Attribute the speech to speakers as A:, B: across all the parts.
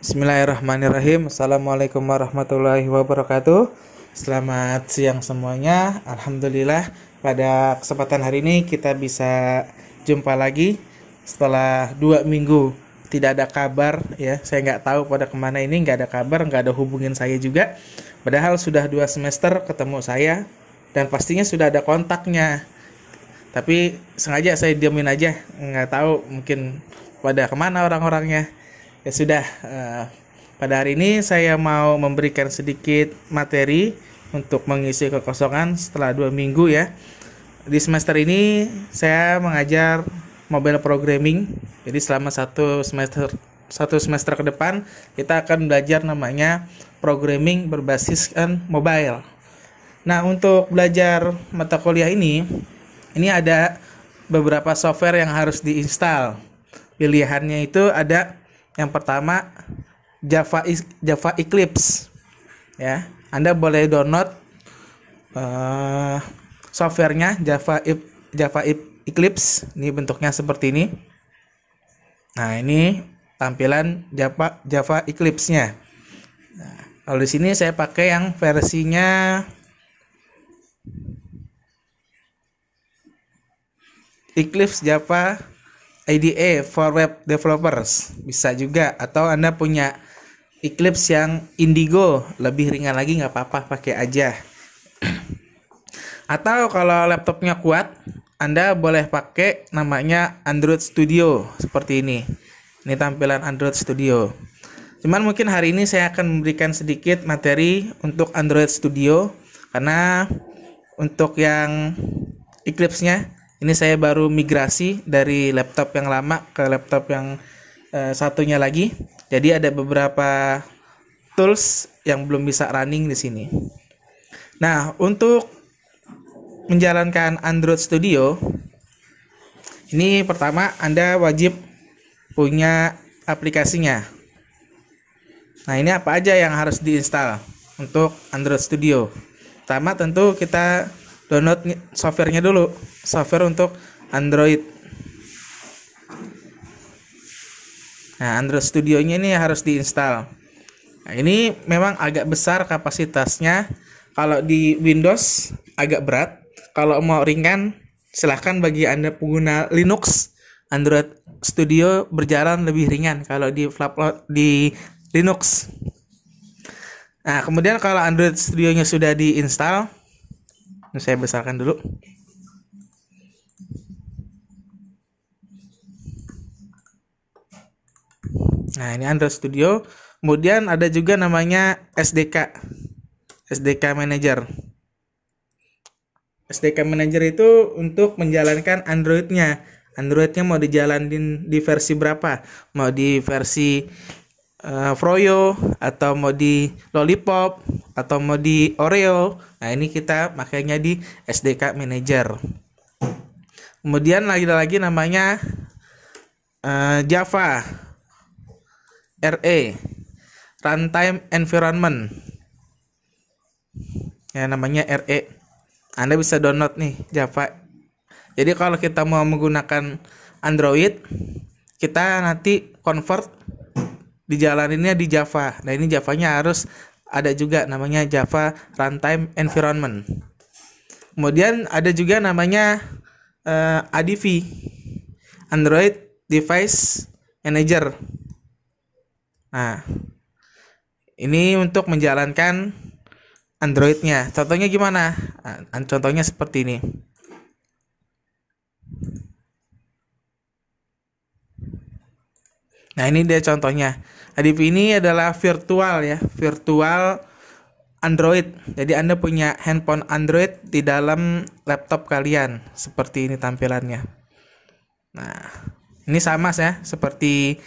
A: Bismillahirrahmanirrahim. Assalamualaikum warahmatullahi wabarakatuh. Selamat siang semuanya. Alhamdulillah pada kesempatan hari ini kita bisa jumpa lagi setelah dua minggu tidak ada kabar ya. Saya nggak tahu pada kemana ini nggak ada kabar, nggak ada hubungin saya juga. Padahal sudah dua semester ketemu saya dan pastinya sudah ada kontaknya. Tapi sengaja saya diamin aja, nggak tahu mungkin pada kemana orang-orangnya ya sudah uh, pada hari ini saya mau memberikan sedikit materi untuk mengisi kekosongan setelah dua minggu ya. Di semester ini saya mengajar mobile programming. Jadi selama satu semester satu semester ke depan kita akan belajar namanya programming berbasiskan mobile. Nah untuk belajar mata kuliah ini ini ada beberapa software yang harus diinstal. Pilihannya itu ada yang pertama Java Java Eclipse. Ya, Anda boleh download uh, softwarenya Java Java Eclipse. Ini bentuknya seperti ini. Nah, ini tampilan Java Java Eclipse-nya. Nah, kalau di sini saya pakai yang versinya Eclipse Java IDE for web developers bisa juga atau anda punya Eclipse yang Indigo lebih ringan lagi nggak apa-apa pakai aja atau kalau laptopnya kuat anda boleh pakai namanya Android Studio seperti ini ini tampilan Android Studio cuman mungkin hari ini saya akan memberikan sedikit materi untuk Android Studio karena untuk yang Eclipse-nya ini saya baru migrasi dari laptop yang lama ke laptop yang uh, satunya lagi jadi ada beberapa tools yang belum bisa running di sini nah untuk menjalankan Android Studio ini pertama Anda wajib punya aplikasinya nah ini apa aja yang harus diinstal untuk Android Studio pertama tentu kita download softwarenya dulu software untuk Android nah Android Studio nya ini harus diinstal nah, ini memang agak besar kapasitasnya kalau di Windows agak berat kalau mau ringan silahkan bagi anda pengguna Linux Android Studio berjalan lebih ringan kalau di di Linux nah kemudian kalau Android Studio nya sudah diinstal ini saya besarkan dulu. Nah, ini Android Studio. Kemudian ada juga namanya SDK. SDK Manager. SDK Manager itu untuk menjalankan Android-nya. Android-nya mau dijalanin di versi berapa? Mau di versi uh, froyo atau mau di lollipop atau mau di oreo nah ini kita makanya di SDK manager kemudian lagi-lagi namanya uh, Java RE runtime environment ya namanya RE Anda bisa download nih Java jadi kalau kita mau menggunakan Android kita nanti convert dijalaninnya di Java. Nah, ini Javanya harus ada juga namanya Java Runtime Environment. Kemudian ada juga namanya uh, eh, ADV Android Device Manager. Nah, ini untuk menjalankan Androidnya. Contohnya gimana? Nah, contohnya seperti ini. Nah, ini dia contohnya. Adip ini adalah virtual ya, virtual Android. Jadi Anda punya handphone Android di dalam laptop kalian. Seperti ini tampilannya. Nah, ini sama ya seperti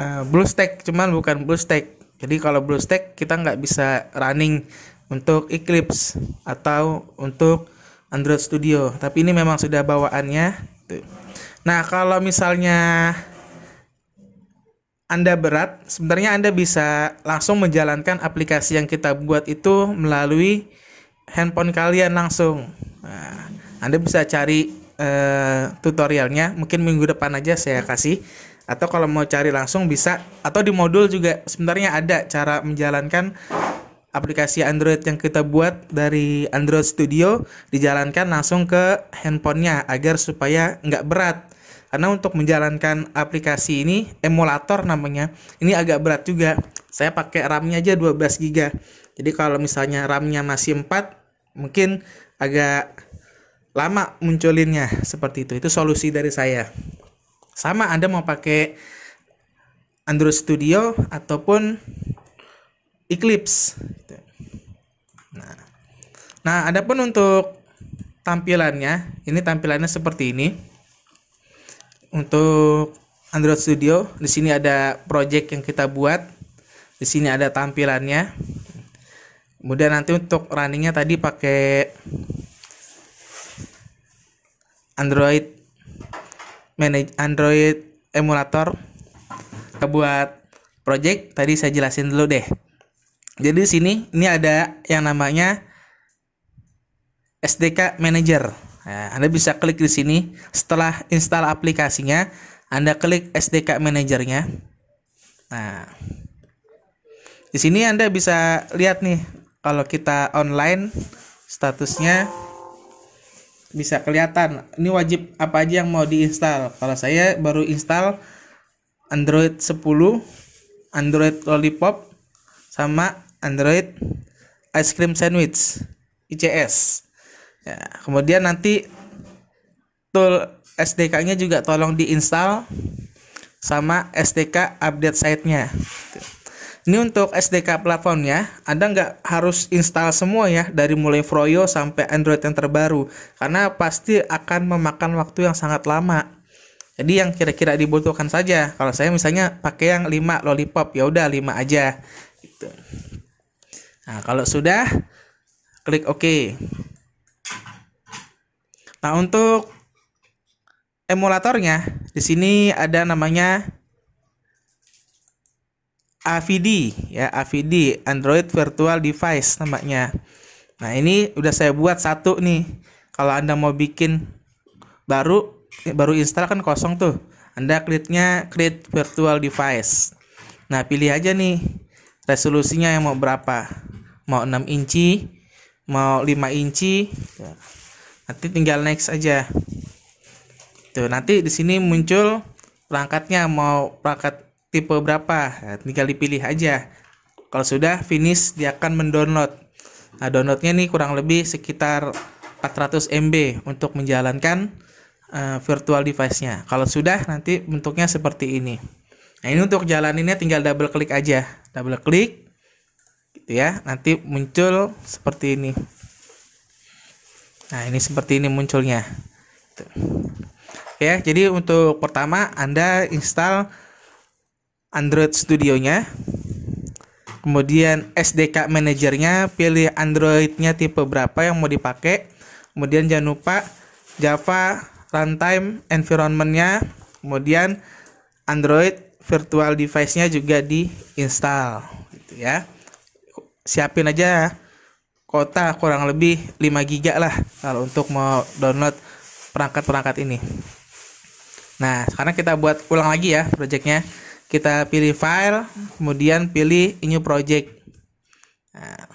A: uh, eh, BlueStack, cuman bukan BlueStack. Jadi kalau BlueStack kita nggak bisa running untuk Eclipse atau untuk Android Studio. Tapi ini memang sudah bawaannya. Nah, kalau misalnya anda berat, sebenarnya Anda bisa langsung menjalankan aplikasi yang kita buat itu melalui handphone kalian langsung. Nah, Anda bisa cari eh, tutorialnya, mungkin minggu depan aja saya kasih. Atau kalau mau cari langsung bisa, atau di modul juga sebenarnya ada cara menjalankan aplikasi Android yang kita buat dari Android Studio dijalankan langsung ke handphonenya agar supaya nggak berat. Karena untuk menjalankan aplikasi ini, emulator namanya, ini agak berat juga. Saya pakai RAM-nya aja 12 GB. Jadi kalau misalnya RAM-nya masih 4, mungkin agak lama munculinnya seperti itu. Itu solusi dari saya. Sama Anda mau pakai Android Studio ataupun Eclipse. Nah, nah adapun untuk tampilannya, ini tampilannya seperti ini untuk Android Studio di sini ada project yang kita buat di sini ada tampilannya kemudian nanti untuk runningnya tadi pakai Android manage Android emulator kita buat project tadi saya jelasin dulu deh jadi di sini ini ada yang namanya SDK manager Nah, Anda bisa klik di sini. Setelah install aplikasinya, Anda klik SDK manajernya. Nah, di sini Anda bisa lihat nih kalau kita online statusnya bisa kelihatan ini wajib apa aja yang mau diinstal kalau saya baru install Android 10 Android Lollipop sama Android Ice Cream Sandwich ICS ya kemudian nanti tool SDK-nya juga tolong diinstal sama SDK update site-nya. Ini untuk SDK platformnya, Anda nggak harus install semua ya, dari mulai Froyo sampai Android yang terbaru, karena pasti akan memakan waktu yang sangat lama. Jadi yang kira-kira dibutuhkan saja. Kalau saya misalnya pakai yang 5 lollipop, ya udah 5 aja. Gitu. Nah, kalau sudah klik OK. Nah, untuk emulatornya di sini ada namanya AVD ya, AVD Android Virtual Device namanya. Nah, ini udah saya buat satu nih. Kalau Anda mau bikin baru baru install kan kosong tuh. Anda nya create virtual device. Nah, pilih aja nih resolusinya yang mau berapa. Mau 6 inci, mau 5 inci. Ya nanti tinggal next aja tuh nanti di sini muncul perangkatnya mau perangkat tipe berapa nah, tinggal dipilih aja kalau sudah finish dia akan mendownload nah downloadnya nih kurang lebih sekitar 400 MB untuk menjalankan uh, virtual device-nya kalau sudah nanti bentuknya seperti ini nah ini untuk jalaninnya tinggal double klik aja double klik gitu ya nanti muncul seperti ini Nah, ini seperti ini munculnya. Ya, jadi untuk pertama Anda install Android Studio-nya. Kemudian SDK manajernya, pilih Android-nya tipe berapa yang mau dipakai. Kemudian jangan lupa Java runtime environment-nya. Kemudian Android virtual device-nya juga diinstal gitu ya. Siapin aja kota kurang lebih 5 giga lah kalau untuk mau download perangkat-perangkat ini nah sekarang kita buat ulang lagi ya projectnya kita pilih file kemudian pilih new project nah,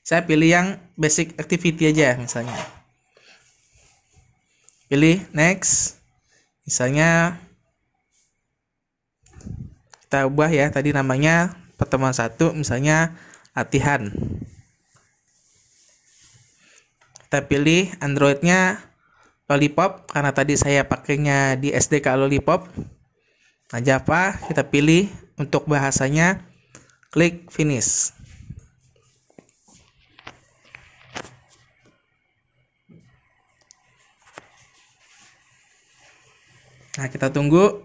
A: saya pilih yang basic activity aja misalnya pilih next misalnya kita ubah ya tadi namanya pertemuan satu misalnya latihan. Kita pilih Androidnya Lollipop karena tadi saya pakainya di SDK Lollipop. Nah, Java kita pilih untuk bahasanya klik finish. Nah, kita tunggu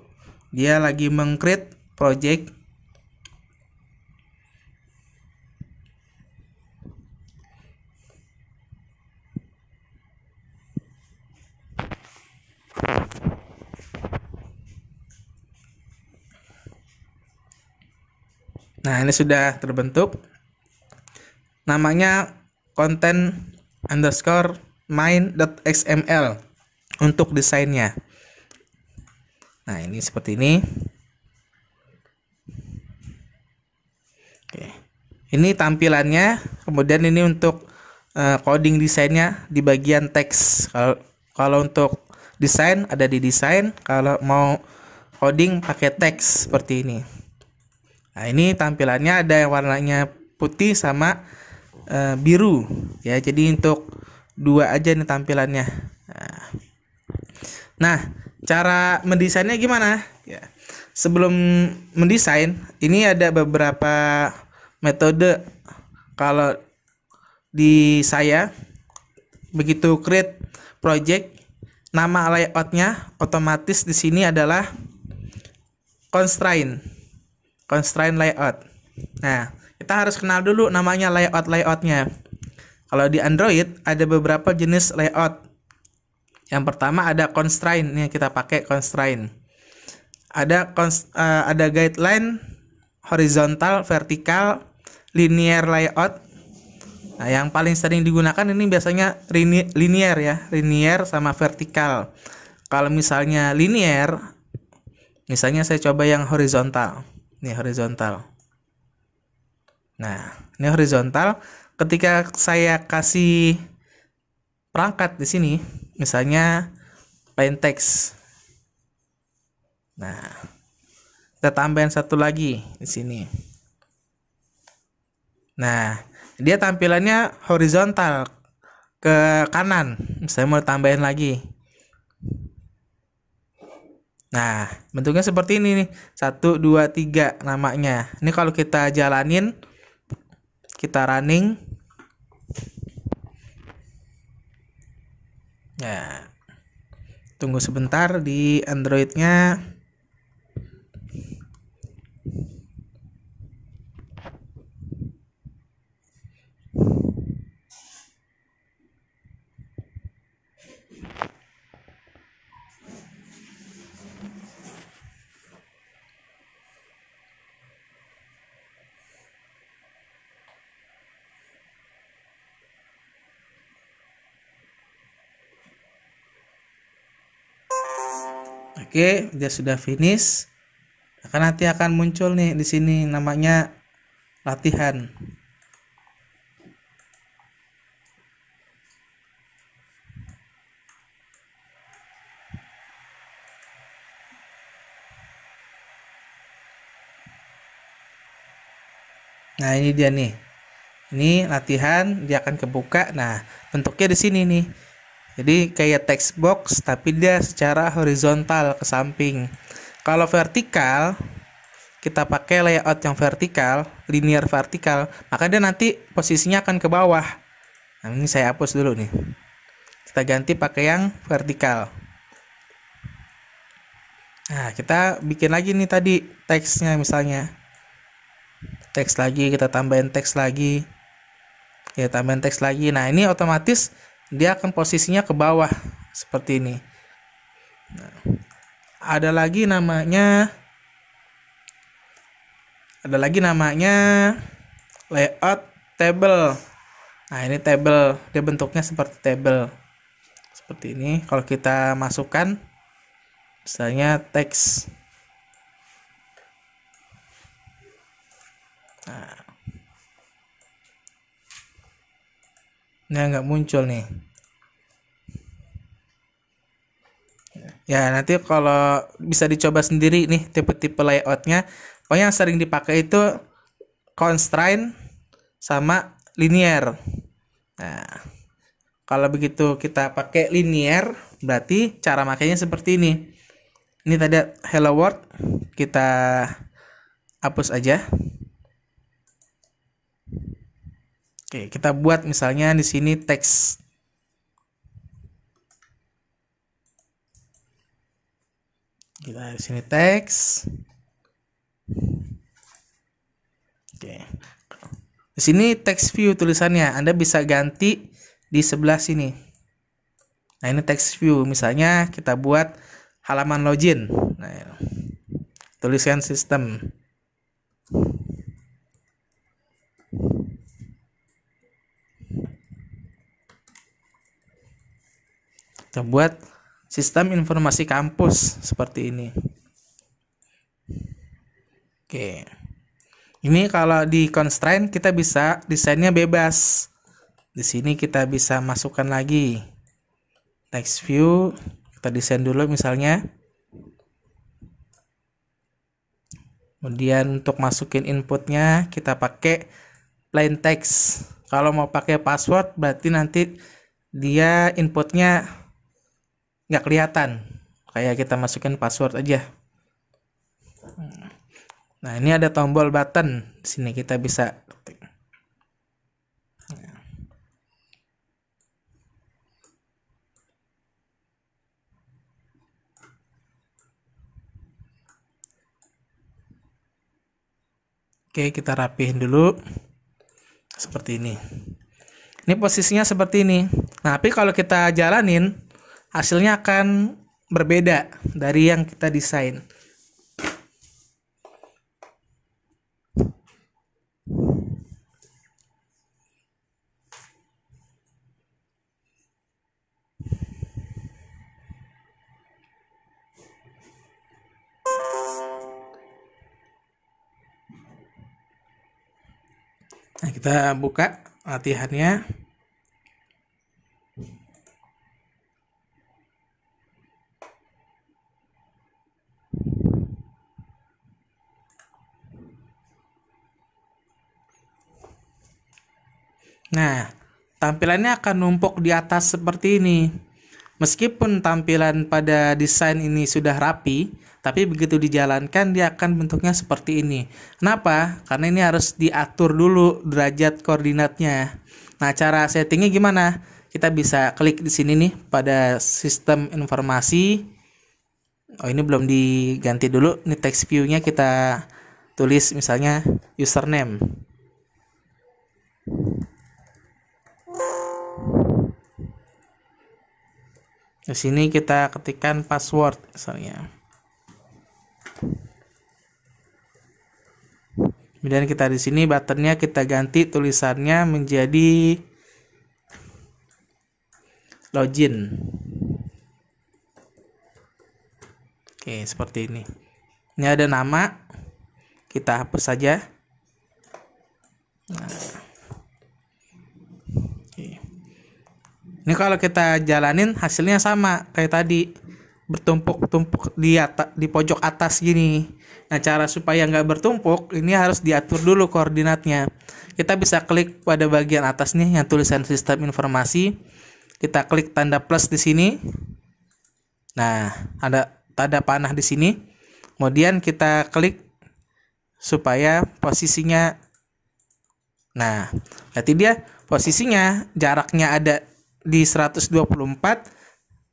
A: dia lagi mengcreate project ini sudah terbentuk. Namanya konten underscore main.xml untuk desainnya. Nah, ini seperti ini. Oke. Ini tampilannya, kemudian ini untuk eh, coding desainnya di bagian teks. Kalau kalau untuk desain ada di desain, kalau mau coding pakai teks seperti ini. Nah, ini tampilannya ada yang warnanya putih sama e, biru ya. Jadi untuk dua aja nih tampilannya. Nah, nah cara mendesainnya gimana? Ya. Sebelum mendesain, ini ada beberapa metode kalau di saya begitu create project nama layoutnya otomatis di sini adalah constraint constraint layout. Nah, kita harus kenal dulu namanya layout-layoutnya. Kalau di Android ada beberapa jenis layout. Yang pertama ada constraint, yang kita pakai constraint. Ada const, uh, eh, ada guideline horizontal, vertikal, linear layout. Nah, yang paling sering digunakan ini biasanya linear ya, linear sama vertikal. Kalau misalnya linear, misalnya saya coba yang horizontal. Ini horizontal. Nah, ini horizontal. Ketika saya kasih perangkat di sini, misalnya plain text. Nah, kita tambahin satu lagi di sini. Nah, dia tampilannya horizontal ke kanan. Saya mau tambahin lagi. Nah, bentuknya seperti ini nih. satu dua tiga namanya. Ini kalau kita jalanin kita running Ya. Tunggu sebentar di Android-nya. Android-nya. Oke, dia sudah finish. Akan nanti akan muncul nih di sini namanya latihan. Nah, ini dia nih. Ini latihan dia akan kebuka. Nah, bentuknya di sini nih. Jadi kayak text box tapi dia secara horizontal ke samping. Kalau vertikal kita pakai layout yang vertikal, linear vertikal, maka dia nanti posisinya akan ke bawah. Nah, ini saya hapus dulu nih. Kita ganti pakai yang vertikal. Nah, kita bikin lagi nih tadi teksnya misalnya. Teks lagi, kita tambahin teks lagi. Ya, tambahin teks lagi. Nah, ini otomatis dia akan posisinya ke bawah seperti ini. Nah, ada lagi namanya ada lagi namanya layout table. Nah, ini table, dia bentuknya seperti table. Seperti ini kalau kita masukkan misalnya teks. Nah, nah nggak muncul nih ya nanti kalau bisa dicoba sendiri nih tipe-tipe layoutnya pokoknya yang sering dipakai itu constraint sama linear nah kalau begitu kita pakai linear berarti cara makainya seperti ini ini tadi hello world kita hapus aja Oke, kita buat misalnya di sini teks kita di sini teks oke di sini text view tulisannya anda bisa ganti di sebelah sini nah ini text view misalnya kita buat halaman login nah tuliskan sistem kita buat sistem informasi kampus seperti ini oke ini kalau di constraint kita bisa desainnya bebas di sini kita bisa masukkan lagi text view kita desain dulu misalnya kemudian untuk masukin inputnya kita pakai plain text kalau mau pakai password berarti nanti dia inputnya nggak kelihatan kayak kita masukin password aja nah ini ada tombol button di sini kita bisa Oke, kita rapihin dulu. Seperti ini. Ini posisinya seperti ini. Nah, tapi kalau kita jalanin, hasilnya akan berbeda dari yang kita desain. Nah, kita buka latihannya. Nah, tampilannya akan numpuk di atas seperti ini. Meskipun tampilan pada desain ini sudah rapi, tapi begitu dijalankan dia akan bentuknya seperti ini. Kenapa? Karena ini harus diatur dulu derajat koordinatnya. Nah, cara settingnya gimana? Kita bisa klik di sini nih pada sistem informasi. Oh, ini belum diganti dulu. Ini text view-nya kita tulis misalnya username. Di sini kita ketikkan password misalnya. Kemudian kita di sini buttonnya kita ganti tulisannya menjadi login. Oke, seperti ini. Ini ada nama. Kita hapus saja. Nah, Ini kalau kita jalanin hasilnya sama kayak tadi bertumpuk-tumpuk di atas, di pojok atas gini. Nah, cara supaya nggak bertumpuk ini harus diatur dulu koordinatnya. Kita bisa klik pada bagian atas nih yang tulisan sistem informasi. Kita klik tanda plus di sini. Nah, ada tanda panah di sini. Kemudian kita klik supaya posisinya Nah, berarti dia posisinya jaraknya ada di 124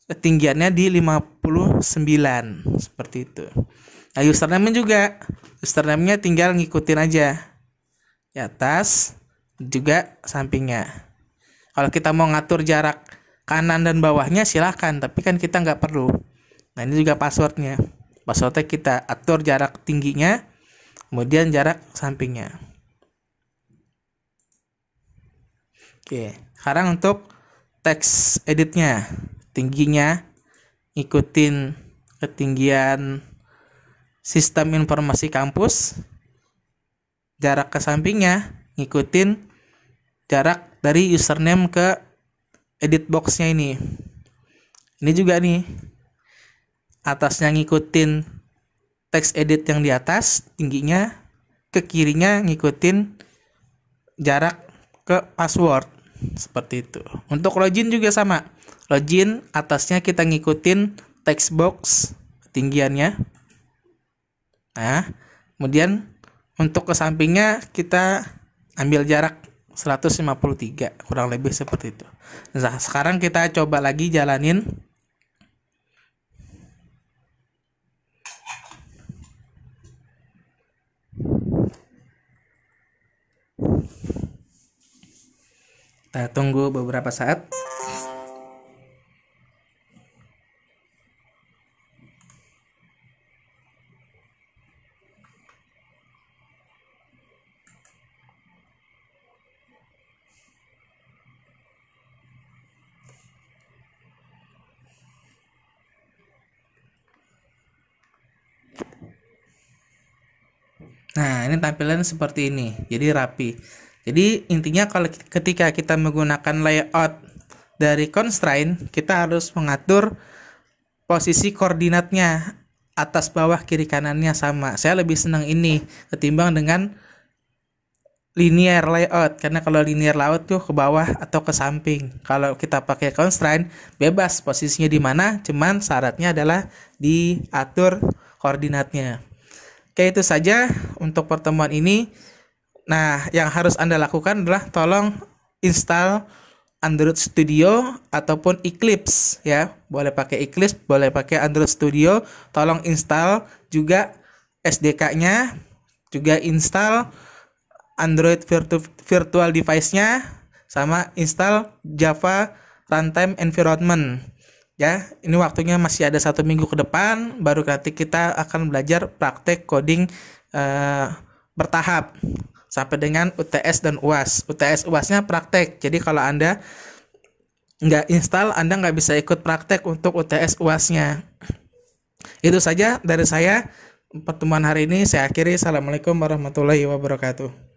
A: ketinggiannya di 59 seperti itu nah username juga username-nya tinggal ngikutin aja di atas juga sampingnya kalau kita mau ngatur jarak kanan dan bawahnya silahkan tapi kan kita nggak perlu nah ini juga passwordnya passwordnya kita atur jarak tingginya kemudian jarak sampingnya oke sekarang untuk teks editnya tingginya ikutin ketinggian sistem informasi kampus jarak ke sampingnya ngikutin jarak dari username ke edit boxnya ini ini juga nih atasnya ngikutin teks edit yang di atas tingginya ke kirinya ngikutin jarak ke password seperti itu. Untuk login juga sama. Login atasnya kita ngikutin text box ketinggiannya. Nah, kemudian untuk ke sampingnya kita ambil jarak 153 kurang lebih seperti itu. Nah, sekarang kita coba lagi jalanin Kita tunggu beberapa saat. Nah, ini tampilan seperti ini. Jadi rapi. Jadi intinya kalau ketika kita menggunakan layout dari constraint, kita harus mengatur posisi koordinatnya atas bawah kiri kanannya sama. Saya lebih senang ini ketimbang dengan linear layout karena kalau linear layout tuh ke bawah atau ke samping. Kalau kita pakai constraint bebas posisinya di mana, cuman syaratnya adalah diatur koordinatnya. Oke, itu saja untuk pertemuan ini. Nah, yang harus Anda lakukan adalah tolong install Android Studio ataupun Eclipse ya. Boleh pakai Eclipse, boleh pakai Android Studio. Tolong install juga SDK-nya, juga install Android virtu virtual device-nya sama install Java runtime environment. Ya, ini waktunya masih ada satu minggu ke depan, baru nanti kita akan belajar praktek coding uh, bertahap sampai dengan UTS dan UAS. UTS UASnya praktek. Jadi kalau Anda nggak install, Anda nggak bisa ikut praktek untuk UTS UASnya. Itu saja dari saya. Pertemuan hari ini saya akhiri. Assalamualaikum warahmatullahi wabarakatuh.